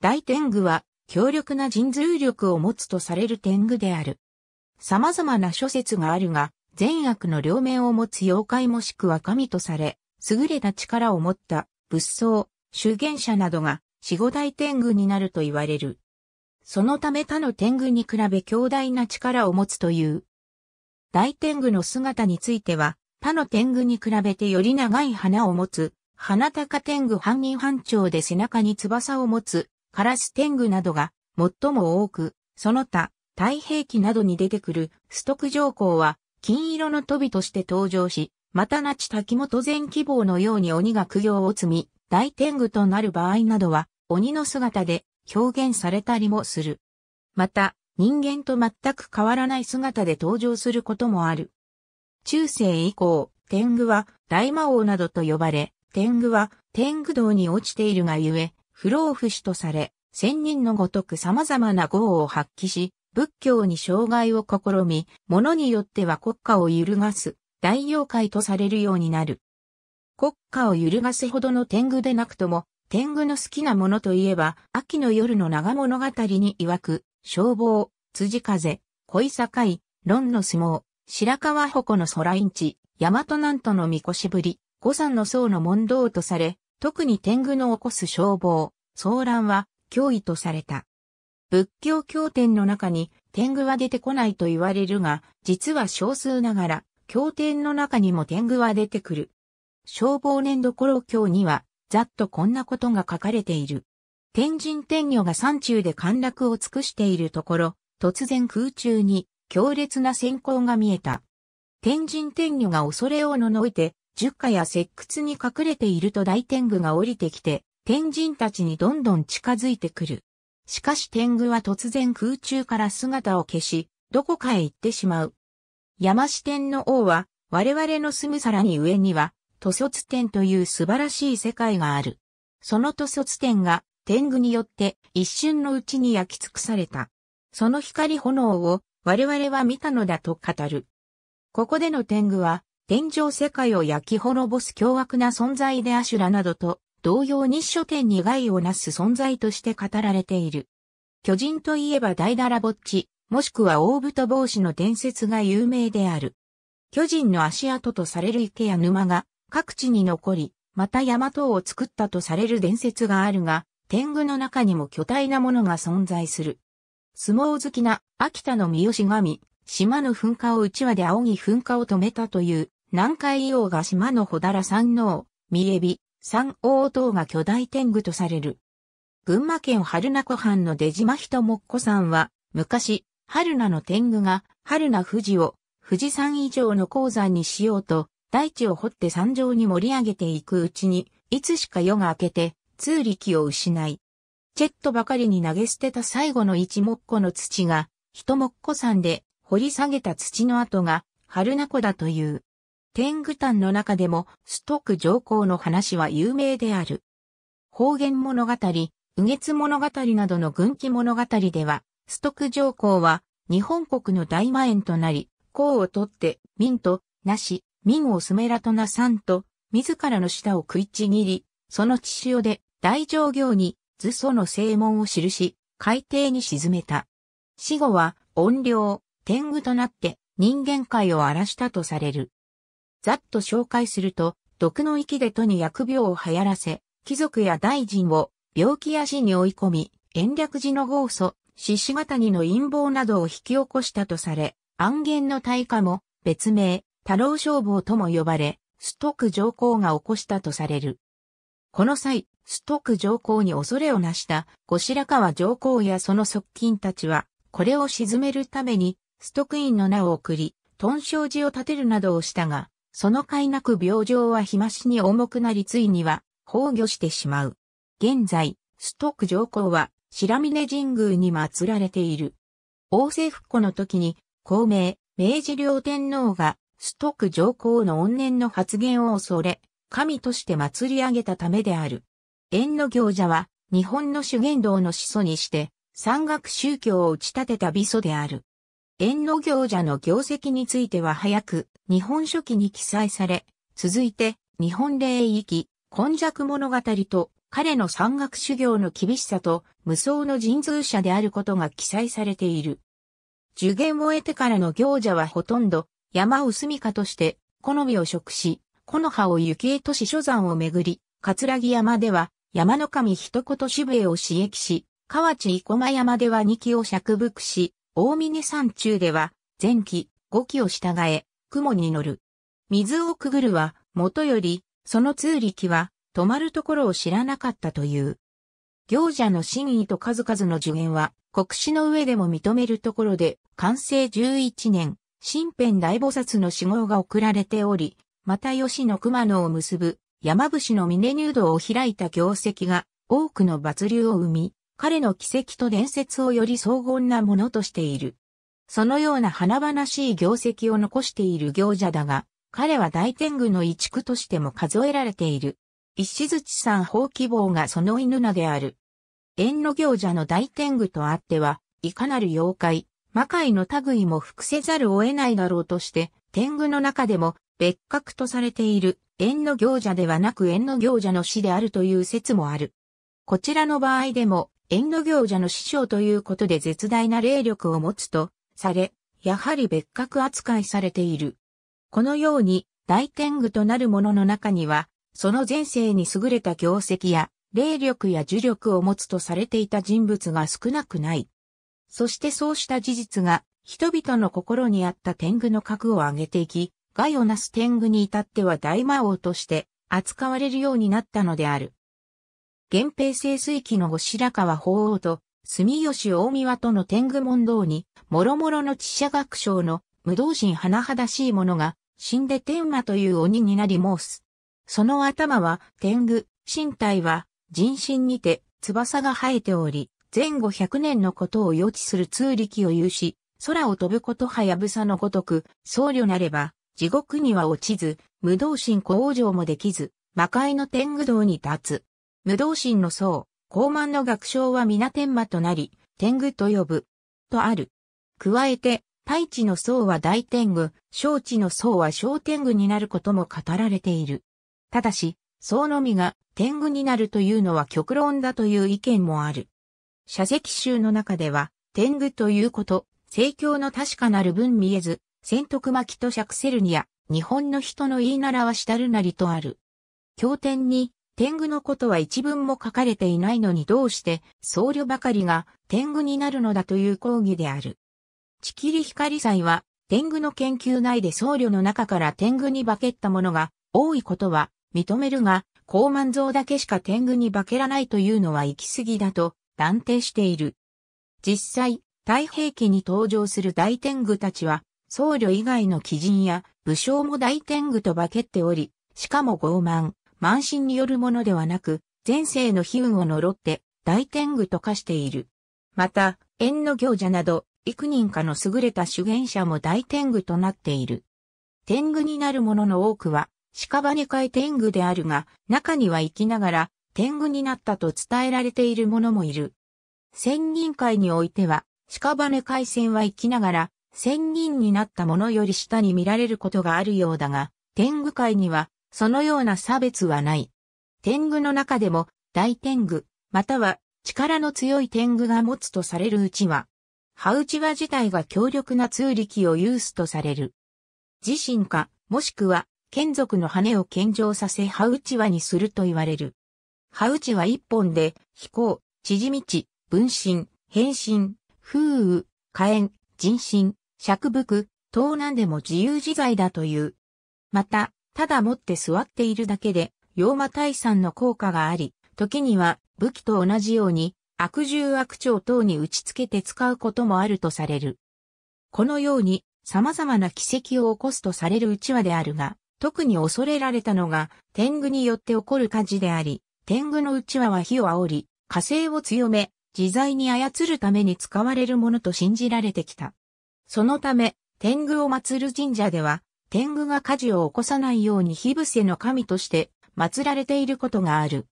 大天狗は強力な神通力を持つとされる天狗である。様々な諸説があるが、善悪の両面を持つ妖怪もしくは神とされ、優れた力を持った仏僧、修験者などが四五大天狗になると言われる。そのため他の天狗に比べ強大な力を持つという。大天狗の姿については、他の天狗に比べてより長い花を持つ、花高天狗半人半長で背中に翼を持つ、カラス天狗などが最も多く、その他、太平記などに出てくるストク上皇は金色の飛びとして登場し、またナチ滝本前希望のように鬼が苦行を積み、大天狗となる場合などは鬼の姿で表現されたりもする。また、人間と全く変わらない姿で登場することもある。中世以降、天狗は大魔王などと呼ばれ、天狗は天狗道に落ちているがゆえ、不老不死とされ、仙人のごとく様々な業を発揮し、仏教に障害を試み、物によっては国家を揺るがす、大妖怪とされるようになる。国家を揺るがすほどの天狗でなくとも、天狗の好きなものといえば、秋の夜の長物語に曰く、消防、辻風、恋境、論の相撲、白川鉾の空インチ、大和南都の御こしぶり、五山の僧の問答とされ、特に天狗の起こす消防、騒乱は脅威とされた。仏教経典の中に天狗は出てこないと言われるが、実は少数ながら、経典の中にも天狗は出てくる。消防年度頃経には、ざっとこんなことが書かれている。天神天女が山中で陥落を尽くしているところ、突然空中に強烈な閃光が見えた。天神天女が恐れをののいて、十花や石窟に隠れていると大天狗が降りてきて、天神たちにどんどん近づいてくる。しかし天狗は突然空中から姿を消し、どこかへ行ってしまう。山師天の王は、我々の住むさらに上には、塗卒天という素晴らしい世界がある。その塗卒天が、天狗によって一瞬のうちに焼き尽くされた。その光炎を我々は見たのだと語る。ここでの天狗は天上世界を焼き滅ぼす凶悪な存在でアシュラなどと同様日書店に害をなす存在として語られている。巨人といえば大ダラぼっち、もしくは大太帽子の伝説が有名である。巨人の足跡とされる池や沼が各地に残り、また山等を作ったとされる伝説があるが、天狗の中にも巨大なものが存在する。相撲好きな秋田の三好神、島の噴火を内輪で仰ぎ噴火を止めたという南海硫黄が島の小ラ山王、三海老、三王等が巨大天狗とされる。群馬県春名湖畔の出島人もっこ山は、昔、春名の天狗が、春名富士を、富士山以上の鉱山にしようと、大地を掘って山上に盛り上げていくうちに、いつしか夜が明けて、通力を失い、チェットばかりに投げ捨てた最後の一もっこの土が、一もっこ山で掘り下げた土の跡が、春名湖だという。天狗丹の中でも、ストック上皇の話は有名である。方言物語、右月物語などの軍記物語では、ストック上皇は、日本国の大魔縁となり、皇を取って、民と、なし、民をスメラトナさんと、自らの舌を食いちぎり、その血潮で、大乗行に、図祖の正門を記し、海底に沈めた。死後は、怨霊、天狗となって、人間界を荒らしたとされる。ざっと紹介すると、毒の息で都に疫病を流行らせ、貴族や大臣を病気や死に追い込み、延暦寺の豪祖、獅子型にの陰謀などを引き起こしたとされ、暗源の大化も別名、太郎消防とも呼ばれ、ストック上皇が起こしたとされる。この際、ストック上皇に恐れをなした後白河上皇やその側近たちは、これを鎮めるために、ストック院の名を送り、トン寺を建てるなどをしたが、その甲斐なく病状は日増しに重くなりついには崩御してしまう。現在、ストック上皇は白峰神宮に祀られている。王政復古の時に、孔明、明治両天皇が、ストック上皇の怨念の発言を恐れ、神として祭り上げたためである。縁の行者は、日本の主言道の始祖にして、山岳宗教を打ち立てた美祖である。縁の行者の業績については早く、日本書紀に記載され、続いて日本霊域、根弱物語と彼の山岳修行の厳しさと無双の神通者であることが記載されている。受験を得てからの行者はほとんど山を住処として好みを食し、木の葉を雪へとし所山をめぐり、葛城山では山の神一言渋江を刺激し、河内生駒山では二期を釈伏し、大峰山中では前期五期を従え、雲に乗る。水をくぐるは、もとより、その通力は、止まるところを知らなかったという。行者の真意と数々の助言は、国史の上でも認めるところで、完成11年、新編大菩薩の死号が送られており、また吉野熊野を結ぶ山伏の峰入道を開いた業績が多くの抜流を生み、彼の奇跡と伝説をより荘厳なものとしている。そのような華々しい業績を残している行者だが、彼は大天狗の一区としても数えられている。石槌山法希望がその犬名である。縁の行者の大天狗とあっては、いかなる妖怪、魔界の類も伏せざるを得ないだろうとして、天狗の中でも別格とされている縁の行者ではなく縁の行者の死であるという説もある。こちらの場合でも、縁の行者の師匠ということで絶大な霊力を持つとされ、やはり別格扱いされている。このように、大天狗となる者の中には、その前世に優れた業績や、霊力や呪力を持つとされていた人物が少なくない。そしてそうした事実が、人々の心にあった天狗の格を上げていき、害をなす天狗に至っては大魔王として扱われるようになったのである。源平清水期の後白河法皇と住吉大宮との天狗問答に、諸々の知者学賞の無動心甚だしい者が、死んで天馬という鬼になり申す。その頭は天狗、身体は人身にて翼が生えており、前後百年のことを予知する通力を有し、空を飛ぶことはやぶさのごとく、僧侶なれば、地獄には落ちず、無動心工場もできず、魔界の天狗道に立つ。無動心の僧、高慢の学章は皆天馬となり、天狗と呼ぶ。とある。加えて、大地の層は大天狗、小地の層は小天狗になることも語られている。ただし、層のみが天狗になるというのは極論だという意見もある。社石集の中では、天狗ということ、政教の確かなる分見えず、千徳巻と釈セルニア、日本の人の言い習わしたるなりとある。経典に、天狗のことは一文も書かれていないのにどうして僧侶ばかりが天狗になるのだという講義である。ちきり光祭は天狗の研究内で僧侶の中から天狗に化けったものが多いことは認めるが、高満像だけしか天狗に化けらないというのは行き過ぎだと断定している。実際、太平記に登場する大天狗たちは、僧侶以外の鬼人や武将も大天狗と化けており、しかも傲慢、満身によるものではなく、前世の悲運を呪って大天狗と化している。また、縁の行者など、幾人かの優れた修験者も大天狗となっている。天狗になる者の多くは、屍界天狗であるが、中には生きながら、天狗になったと伝えられている者もいる。仙人界においては、屍界戦は生きながら、仙人になった者より下に見られることがあるようだが、天狗界には、そのような差別はない。天狗の中でも、大天狗、または力の強い天狗が持つとされるうちは、ハウチワ自体が強力な通力を有すとされる。自身か、もしくは、剣族の羽を献上させハウチワにすると言われる。ハウチワ一本で、飛行、縮道、分身、変身、風雨、火炎、人身、尺伏、盗難でも自由自在だという。また、ただ持って座っているだけで、妖魔退散の効果があり、時には武器と同じように、悪獣悪鳥等に打ち付けて使うこともあるとされる。このように、様々な奇跡を起こすとされるうちわであるが、特に恐れられたのが、天狗によって起こる火事であり、天狗のうちわは火を煽り、火星を強め、自在に操るために使われるものと信じられてきた。そのため、天狗を祀る神社では、天狗が火事を起こさないように火伏せの神として祀られていることがある。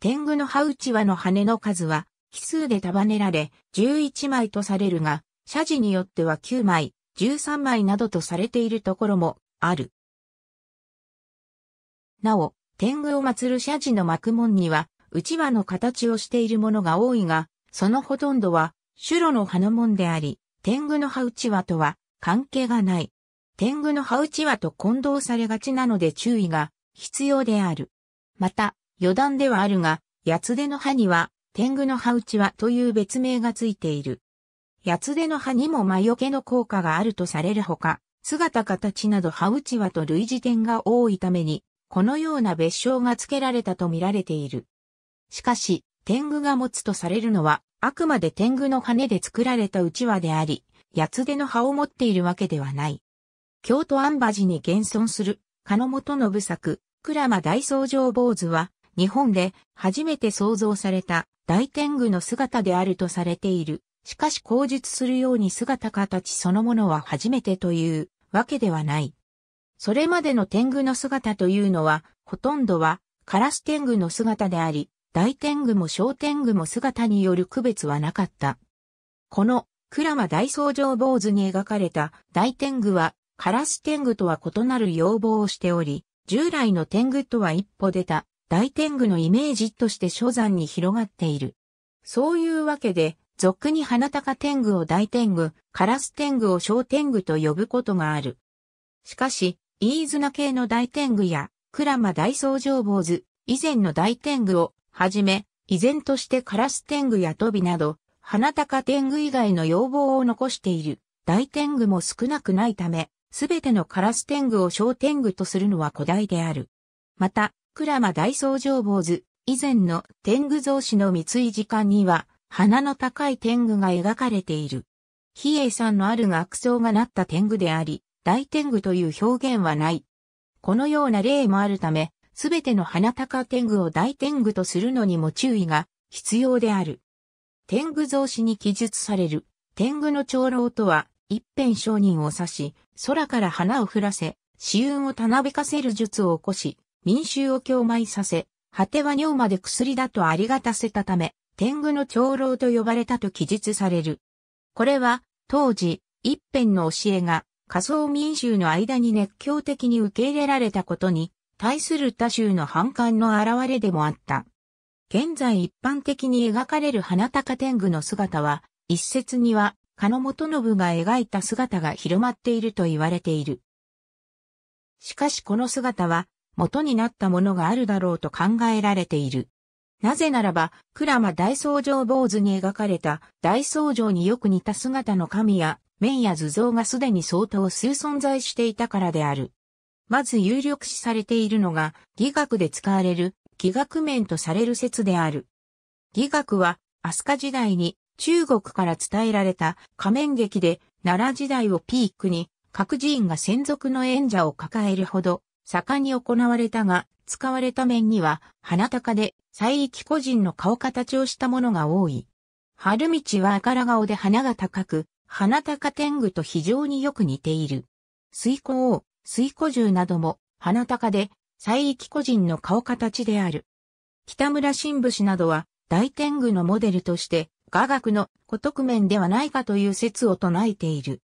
天狗の羽内輪の羽の数は奇数で束ねられ11枚とされるが、社寺によっては9枚、13枚などとされているところもある。なお、天狗を祀る社寺の幕門には、内輪の形をしているものが多いが、そのほとんどは、種路の葉の門であり、天狗の葉内輪とは関係がない。天狗の羽内輪と混同されがちなので注意が必要である。また、余談ではあるが、八つ手の葉には、天狗の葉内輪という別名がついている。八つ手の葉にも魔除けの効果があるとされるほか、姿形など葉内輪と類似点が多いために、このような別称が付けられたと見られている。しかし、天狗が持つとされるのは、あくまで天狗の羽で作られたうちわであり、八つ手の葉を持っているわけではない。京都安馬寺に現存する、野元信作、鞍馬大僧正坊主は、日本で初めて創造された大天狗の姿であるとされている。しかし口述するように姿形そのものは初めてというわけではない。それまでの天狗の姿というのは、ほとんどはカラス天狗の姿であり、大天狗も小天狗も姿による区別はなかった。この、鞍馬大僧正坊主に描かれた大天狗はカラス天狗とは異なる要望をしており、従来の天狗とは一歩出た大天狗のイメージとして初山に広がっている。そういうわけで、俗に花高天狗を大天狗、カラス天狗を小天狗と呼ぶことがある。しかし、飯綱系の大天狗や、鞍馬大僧正坊図、以前の大天狗を、はじめ、依然としてカラス天狗やトビなど、花高天狗以外の要望を残している大天狗も少なくないため、すべてのカラス天狗を小天狗とするのは古代である。また、ラマ大僧正坊図、以前の天狗像師の三井時間には、鼻の高い天狗が描かれている。比叡山のある学僧がなった天狗であり、大天狗という表現はない。このような例もあるため、すべての鼻高天狗を大天狗とするのにも注意が必要である。天狗増資に記述される天狗の長老とは、一辺商人を指し、空から花を降らせ、死運をたなびかせる術を起こし、民衆を共舞させ、果ては尿まで薬だとありがたせたため、天狗の長老と呼ばれたと記述される。これは、当時、一辺の教えが、仮想民衆の間に熱狂的に受け入れられたことに、対する他州の反感の現れでもあった。現在一般的に描かれる花高天狗の姿は、一説には鹿野元信が描いた姿が広まっていると言われている。しかしこの姿は元になったものがあるだろうと考えられている。なぜならば、鞍馬大僧正坊主に描かれた大僧正によく似た姿の神や面や図像がすでに相当数存在していたからである。まず有力視されているのが、義学で使われる、義学面とされる説である。義学は、飛鳥時代に中国から伝えられた仮面劇で奈良時代をピークに各寺院が専属の演者を抱えるほど盛んに行われたが、使われた面には花高で西域個人の顔形をしたものが多い。春道は赤ら顔で花が高く、花高天狗と非常によく似ている。水湖王、水湖獣なども花高で西域個人の顔形である。北村新武士などは大天狗のモデルとして雅楽の古徳面ではないかという説を唱えている。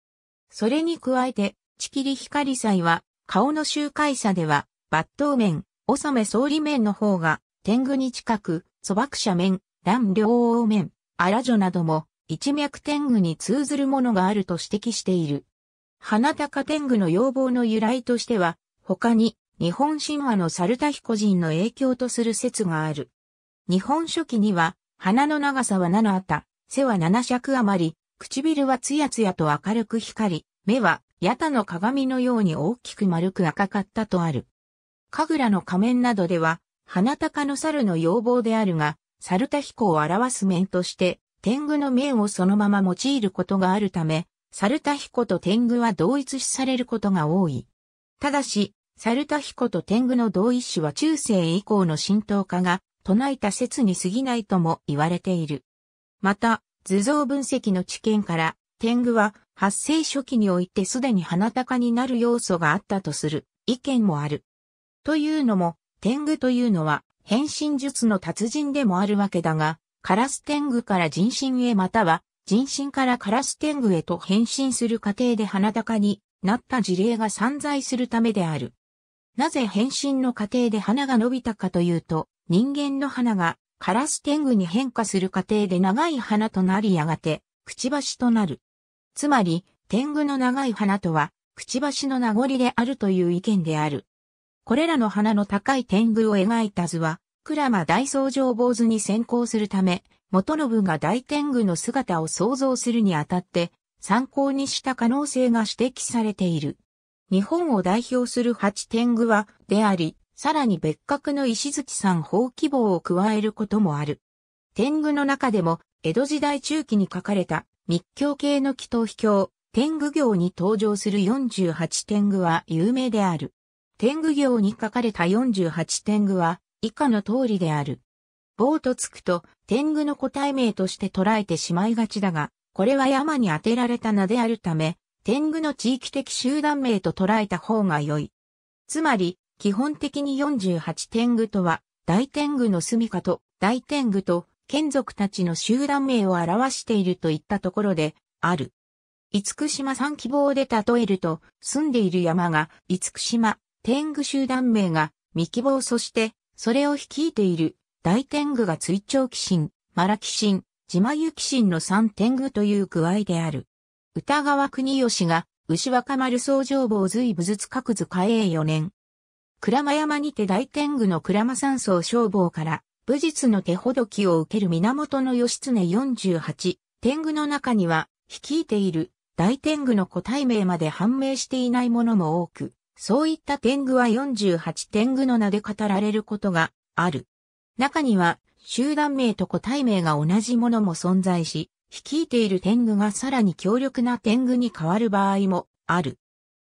それに加えて、地切光祭は、顔の周回差では、抜刀面、納め総理面の方が、天狗に近く、蕎麦者面、乱両王面、荒女なども、一脈天狗に通ずるものがあると指摘している。花高天狗の要望の由来としては、他に、日本神話の猿田彦人の影響とする説がある。日本書紀には、鼻の長さは7あった、背は7尺余り、唇はつやつやと明るく光り、目は、ヤタの鏡のように大きく丸く赤かったとある。神楽の仮面などでは、花高の猿の要望であるが、猿田彦を表す面として、天狗の面をそのまま用いることがあるため、猿田彦と天狗は同一視されることが多い。ただし、猿田彦と天狗の同一視は中世以降の浸透化が唱えた説に過ぎないとも言われている。また、図像分析の知見から、天狗は発生初期においてすでに鼻高になる要素があったとする意見もある。というのも、天狗というのは変身術の達人でもあるわけだが、カラス天狗から人身へまたは人身からカラス天狗へと変身する過程で鼻高になった事例が散在するためである。なぜ変身の過程で鼻が伸びたかというと、人間の花がカラス天狗に変化する過程で長い花となりやがて、くちばしとなる。つまり、天狗の長い花とは、くちばしの名残であるという意見である。これらの花の高い天狗を描いた図は、鞍馬大僧正坊図に先行するため、元信が大天狗の姿を想像するにあたって、参考にした可能性が指摘されている。日本を代表する八天狗は、であり、さらに別格の石月山法規模を加えることもある。天狗の中でも、江戸時代中期に書かれた密教系の祈祷秘教、天狗行に登場する48天狗は有名である。天狗行に書かれた48天狗は以下の通りである。棒とつくと天狗の個体名として捉えてしまいがちだが、これは山に当てられた名であるため、天狗の地域的集団名と捉えた方が良い。つまり、基本的に48天狗とは、大天狗の住処と大天狗と眷属たちの集団名を表しているといったところである。五福島三希望で例えると、住んでいる山が五福島、天狗集団名が三希望そして、それを率いている大天狗が追徴騎神、マラ騎神、島湯騎神の三天狗という具合である。歌川国吉が牛若丸僧正坊随武術各図嘉永四年。倉間山にて大天狗の倉間山荘消防から、武術の手ほどきを受ける源義経48、天狗の中には、率いている大天狗の個体名まで判明していないものも多く、そういった天狗は48天狗の名で語られることがある。中には、集団名と個体名が同じものも存在し、率いている天狗がさらに強力な天狗に変わる場合もある。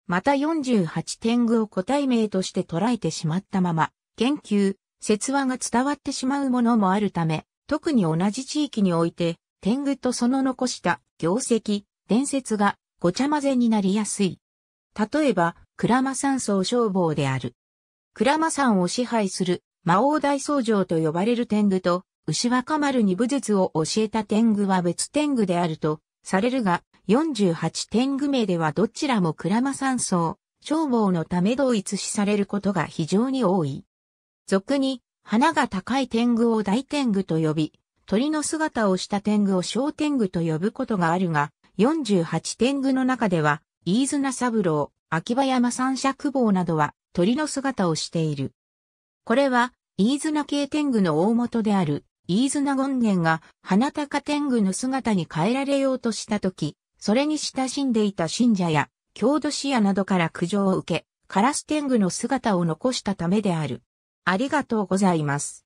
また48天狗を個体名として捉えてしまったまま、研究、説話が伝わってしまうものもあるため、特に同じ地域において、天狗とその残した業績、伝説がごちゃ混ぜになりやすい。例えば、倉間山荘消防である。倉間山を支配する魔王大僧城と呼ばれる天狗と、牛若丸に武術を教えた天狗は別天狗であるとされるが、48天狗名ではどちらも倉間山荘、消防のため同一視されることが非常に多い。俗に、花が高い天狗を大天狗と呼び、鳥の姿をした天狗を小天狗と呼ぶことがあるが、48天狗の中では、飯綱三郎、秋葉山三尺久保などは鳥の姿をしている。これは、飯綱系天狗の大元である、飯綱権現が花高天狗の姿に変えられようとしたとき、それに親しんでいた信者や、郷土史野などから苦情を受け、カラス天狗の姿を残したためである。ありがとうございます。